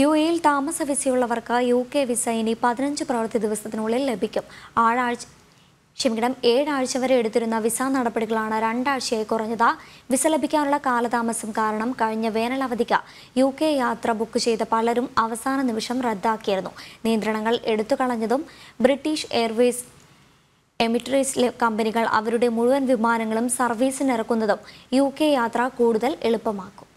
U എയിൽ താമസ വിസയുള്ളവർക്ക് U K visa ഇനി പതിനഞ്ച് പ്രവൃത്തി ദിവസത്തിനുള്ളിൽ ലഭിക്കും ആഴാഴ്ച ക്ഷമിക്കണം ഏഴാഴ്ച വരെ എടുത്തിരുന്ന വിസ നടപടികളാണ് രണ്ടാഴ്ചയായി കുറഞ്ഞത് വിസ ലഭിക്കാനുള്ള കാലതാമസം കാരണം കഴിഞ്ഞ വേനലവധിക്ക് യു കെ യാത്ര ബുക്ക് ചെയ്ത പലരും അവസാന നിമിഷം റദ്ദാക്കിയിരുന്നു നിയന്ത്രണങ്ങൾ എടുത്തു കളഞ്ഞതും ബ്രിട്ടീഷ് എയർവേസ് എമിട്രീസ് കമ്പനികൾ അവരുടെ മുഴുവൻ വിമാനങ്ങളും സർവീസിനിറക്കുന്നതും യു കെ യാത്ര കൂടുതൽ എളുപ്പമാക്കും